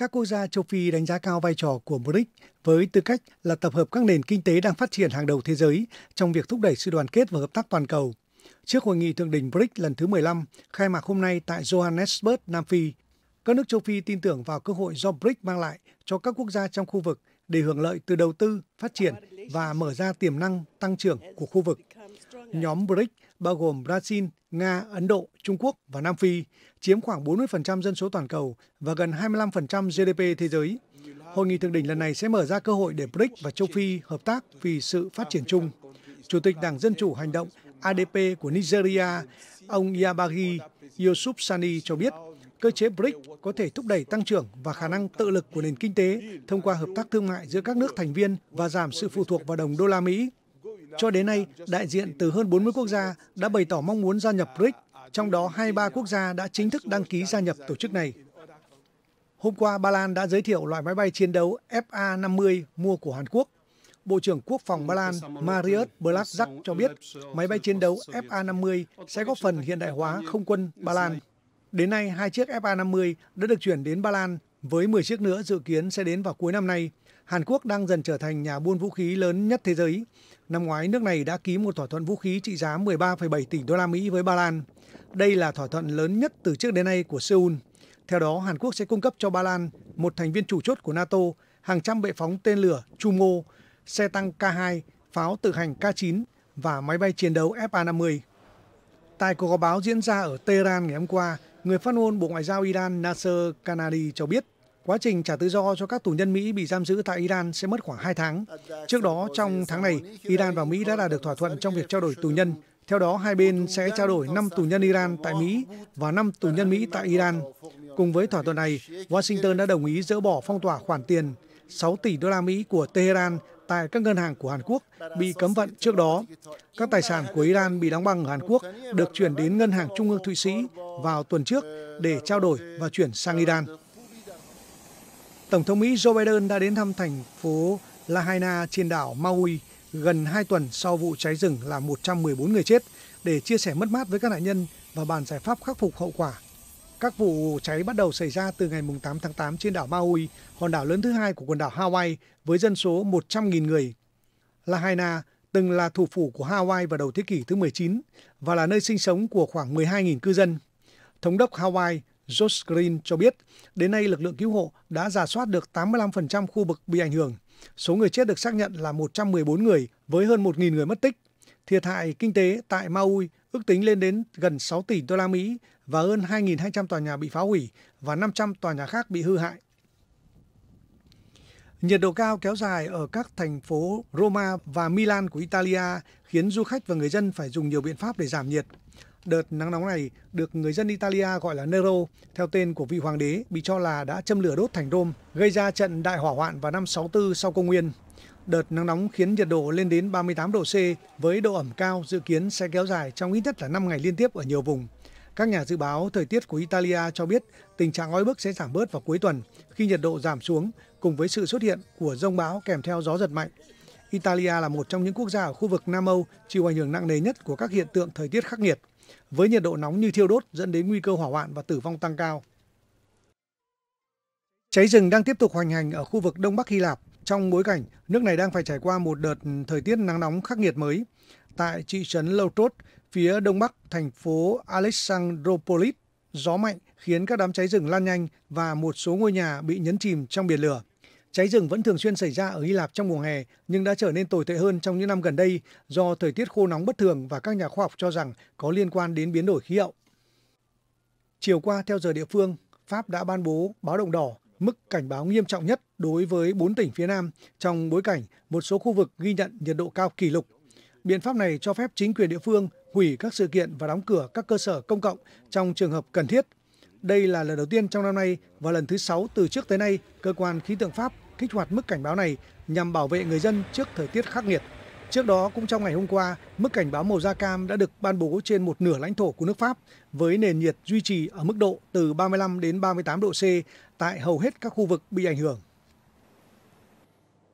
Các quốc gia châu Phi đánh giá cao vai trò của BRICS với tư cách là tập hợp các nền kinh tế đang phát triển hàng đầu thế giới trong việc thúc đẩy sự đoàn kết và hợp tác toàn cầu. Trước hội nghị thượng đỉnh BRICS lần thứ 15 khai mạc hôm nay tại Johannesburg, Nam Phi, các nước châu Phi tin tưởng vào cơ hội do BRICS mang lại cho các quốc gia trong khu vực để hưởng lợi từ đầu tư, phát triển và mở ra tiềm năng tăng trưởng của khu vực. Nhóm BRICS bao gồm Brazil, Nga, Ấn Độ, Trung Quốc và Nam Phi chiếm khoảng 40% dân số toàn cầu và gần 25% GDP thế giới. Hội nghị thượng đỉnh lần này sẽ mở ra cơ hội để BRICS và châu Phi hợp tác vì sự phát triển chung. Chủ tịch Đảng Dân Chủ Hành động ADP của Nigeria, ông Yabagi Yusuf Sani cho biết, cơ chế BRICS có thể thúc đẩy tăng trưởng và khả năng tự lực của nền kinh tế thông qua hợp tác thương mại giữa các nước thành viên và giảm sự phụ thuộc vào đồng đô la Mỹ cho đến nay, đại diện từ hơn 40 quốc gia đã bày tỏ mong muốn gia nhập BRICS, trong đó 23 quốc gia đã chính thức đăng ký gia nhập tổ chức này. Hôm qua, Ba Lan đã giới thiệu loại máy bay chiến đấu FA-50 mua của Hàn Quốc. Bộ trưởng Quốc phòng Ba Lan Mariusz Blaszak cho biết máy bay chiến đấu FA-50 sẽ góp phần hiện đại hóa không quân Ba Lan. Đến nay, hai chiếc FA-50 đã được chuyển đến Ba Lan với 10 chiếc nữa dự kiến sẽ đến vào cuối năm nay Hàn Quốc đang dần trở thành nhà buôn vũ khí lớn nhất thế giới. Năm ngoái, nước này đã ký một thỏa thuận vũ khí trị giá 13,7 tỷ đô la Mỹ với Ba Lan. Đây là thỏa thuận lớn nhất từ trước đến nay của Seoul. Theo đó, Hàn Quốc sẽ cung cấp cho Ba Lan, một thành viên chủ chốt của NATO, hàng trăm bệ phóng tên lửa Chumo, xe tăng K2, pháo tự hành K9 và máy bay chiến đấu FA-50. Tại cuộc họp báo diễn ra ở Tehran ngày hôm qua, người phát ngôn Bộ Ngoại giao Iran Nasser Kanani cho biết Quá trình trả tự do cho các tù nhân Mỹ bị giam giữ tại Iran sẽ mất khoảng 2 tháng. Trước đó, trong tháng này, Iran và Mỹ đã đạt được thỏa thuận trong việc trao đổi tù nhân. Theo đó, hai bên sẽ trao đổi 5 tù nhân Iran tại Mỹ và 5 tù nhân Mỹ tại Iran. Cùng với thỏa thuận này, Washington đã đồng ý dỡ bỏ phong tỏa khoản tiền 6 tỷ đô la Mỹ của Tehran tại các ngân hàng của Hàn Quốc bị cấm vận trước đó. Các tài sản của Iran bị đóng băng ở Hàn Quốc được chuyển đến Ngân hàng Trung ương Thụy Sĩ vào tuần trước để trao đổi và chuyển sang Iran. Tổng thống Mỹ Joe Biden đã đến thăm thành phố Lahaina trên đảo Maui gần 2 tuần sau vụ cháy rừng là 114 người chết để chia sẻ mất mát với các nạn nhân và bàn giải pháp khắc phục hậu quả. Các vụ cháy bắt đầu xảy ra từ ngày 8 tháng 8 trên đảo Maui, hòn đảo lớn thứ hai của quần đảo Hawaii với dân số 100.000 người. Lahaina từng là thủ phủ của Hawaii vào đầu thế kỷ thứ 19 và là nơi sinh sống của khoảng 12.000 cư dân. Thống đốc Hawaii Josh Green cho biết, đến nay lực lượng cứu hộ đã giả soát được 85% khu vực bị ảnh hưởng. Số người chết được xác nhận là 114 người với hơn 1.000 người mất tích. Thiệt hại kinh tế tại Maui ước tính lên đến gần 6 tỷ đô la Mỹ và hơn 2.200 tòa nhà bị phá hủy và 500 tòa nhà khác bị hư hại. Nhiệt độ cao kéo dài ở các thành phố Roma và Milan của Italia khiến du khách và người dân phải dùng nhiều biện pháp để giảm nhiệt. Đợt nắng nóng này được người dân Italia gọi là Nero, theo tên của vị hoàng đế bị cho là đã châm lửa đốt thành Rome, gây ra trận đại hỏa hoạn vào năm 64 sau công nguyên. Đợt nắng nóng khiến nhiệt độ lên đến 38 độ C với độ ẩm cao dự kiến sẽ kéo dài trong ít nhất là 5 ngày liên tiếp ở nhiều vùng. Các nhà dự báo thời tiết của Italia cho biết tình trạng oi bức sẽ giảm bớt vào cuối tuần khi nhiệt độ giảm xuống cùng với sự xuất hiện của rông bão kèm theo gió giật mạnh. Italia là một trong những quốc gia ở khu vực Nam Âu chịu ảnh hưởng nặng nề nhất của các hiện tượng thời tiết khắc nghiệt, với nhiệt độ nóng như thiêu đốt dẫn đến nguy cơ hỏa hoạn và tử vong tăng cao. Cháy rừng đang tiếp tục hoành hành ở khu vực Đông Bắc Hy Lạp trong bối cảnh nước này đang phải trải qua một đợt thời tiết nắng nóng khắc nghiệt mới. Tại thị trấn Lotros, Phía đông bắc thành phố Alexandropolis, gió mạnh khiến các đám cháy rừng lan nhanh và một số ngôi nhà bị nhấn chìm trong biển lửa. Cháy rừng vẫn thường xuyên xảy ra ở Hy Lạp trong mùa hè nhưng đã trở nên tồi tệ hơn trong những năm gần đây do thời tiết khô nóng bất thường và các nhà khoa học cho rằng có liên quan đến biến đổi khí hậu. Chiều qua theo giờ địa phương, Pháp đã ban bố báo động đỏ mức cảnh báo nghiêm trọng nhất đối với 4 tỉnh phía Nam trong bối cảnh một số khu vực ghi nhận nhiệt độ cao kỷ lục. Biện pháp này cho phép chính quyền địa phương hủy các sự kiện và đóng cửa các cơ sở công cộng trong trường hợp cần thiết. Đây là lần đầu tiên trong năm nay và lần thứ sáu từ trước tới nay, cơ quan khí tượng Pháp kích hoạt mức cảnh báo này nhằm bảo vệ người dân trước thời tiết khắc nghiệt. Trước đó cũng trong ngày hôm qua, mức cảnh báo màu da cam đã được ban bố trên một nửa lãnh thổ của nước Pháp với nền nhiệt duy trì ở mức độ từ 35 đến 38 độ C tại hầu hết các khu vực bị ảnh hưởng.